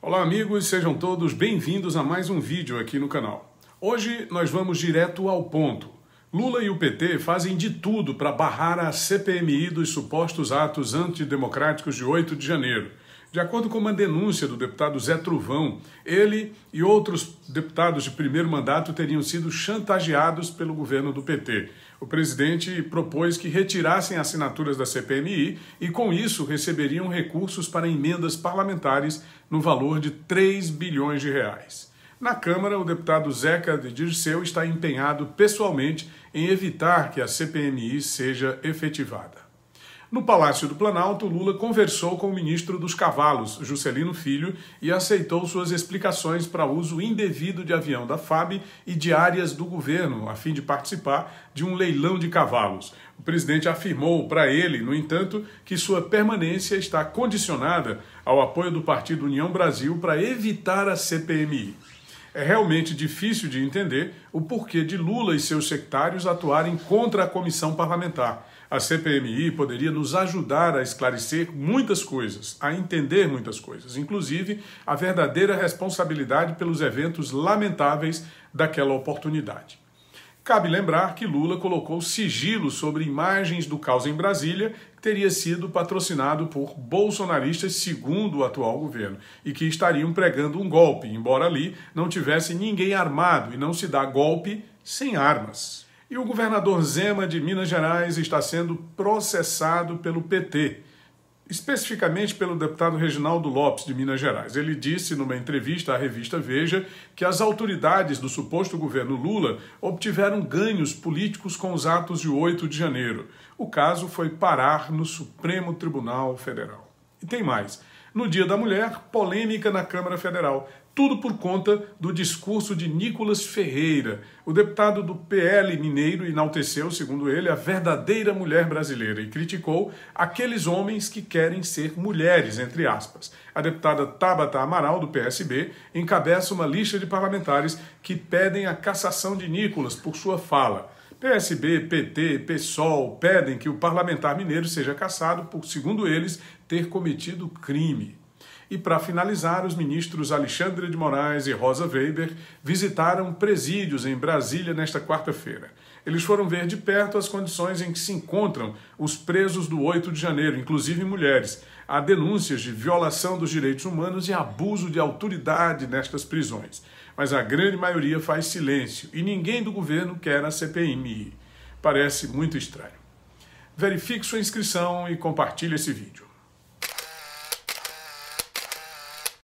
Olá amigos, sejam todos bem-vindos a mais um vídeo aqui no canal. Hoje nós vamos direto ao ponto. Lula e o PT fazem de tudo para barrar a CPMI dos supostos atos antidemocráticos de 8 de janeiro de acordo com uma denúncia do deputado Zé Truvão, ele e outros deputados de primeiro mandato teriam sido chantageados pelo governo do PT. O presidente propôs que retirassem assinaturas da CPMI e, com isso, receberiam recursos para emendas parlamentares no valor de 3 bilhões de reais. Na Câmara, o deputado Zeca de Dirceu está empenhado pessoalmente em evitar que a CPMI seja efetivada. No Palácio do Planalto, Lula conversou com o ministro dos Cavalos, Juscelino Filho, e aceitou suas explicações para uso indevido de avião da FAB e de áreas do governo, a fim de participar de um leilão de cavalos. O presidente afirmou para ele, no entanto, que sua permanência está condicionada ao apoio do Partido União Brasil para evitar a CPMI. É realmente difícil de entender o porquê de Lula e seus sectários atuarem contra a comissão parlamentar. A CPMI poderia nos ajudar a esclarecer muitas coisas, a entender muitas coisas, inclusive a verdadeira responsabilidade pelos eventos lamentáveis daquela oportunidade. Cabe lembrar que Lula colocou sigilo sobre imagens do caos em Brasília, que teria sido patrocinado por bolsonaristas, segundo o atual governo, e que estariam pregando um golpe, embora ali não tivesse ninguém armado e não se dá golpe sem armas. E o governador Zema de Minas Gerais está sendo processado pelo PT especificamente pelo deputado Reginaldo Lopes, de Minas Gerais. Ele disse numa entrevista à revista Veja que as autoridades do suposto governo Lula obtiveram ganhos políticos com os atos de 8 de janeiro. O caso foi parar no Supremo Tribunal Federal. E tem mais. No Dia da Mulher, polêmica na Câmara Federal. Tudo por conta do discurso de Nicolas Ferreira. O deputado do PL mineiro enalteceu, segundo ele, a verdadeira mulher brasileira e criticou aqueles homens que querem ser mulheres, entre aspas. A deputada Tabata Amaral, do PSB, encabeça uma lista de parlamentares que pedem a cassação de Nicolas por sua fala. PSB, PT, PSOL pedem que o parlamentar mineiro seja cassado por, segundo eles, ter cometido crime. E para finalizar, os ministros Alexandre de Moraes e Rosa Weber visitaram presídios em Brasília nesta quarta-feira. Eles foram ver de perto as condições em que se encontram os presos do 8 de janeiro, inclusive mulheres. Há denúncias de violação dos direitos humanos e abuso de autoridade nestas prisões. Mas a grande maioria faz silêncio e ninguém do governo quer a CPMI. Parece muito estranho. Verifique sua inscrição e compartilhe esse vídeo.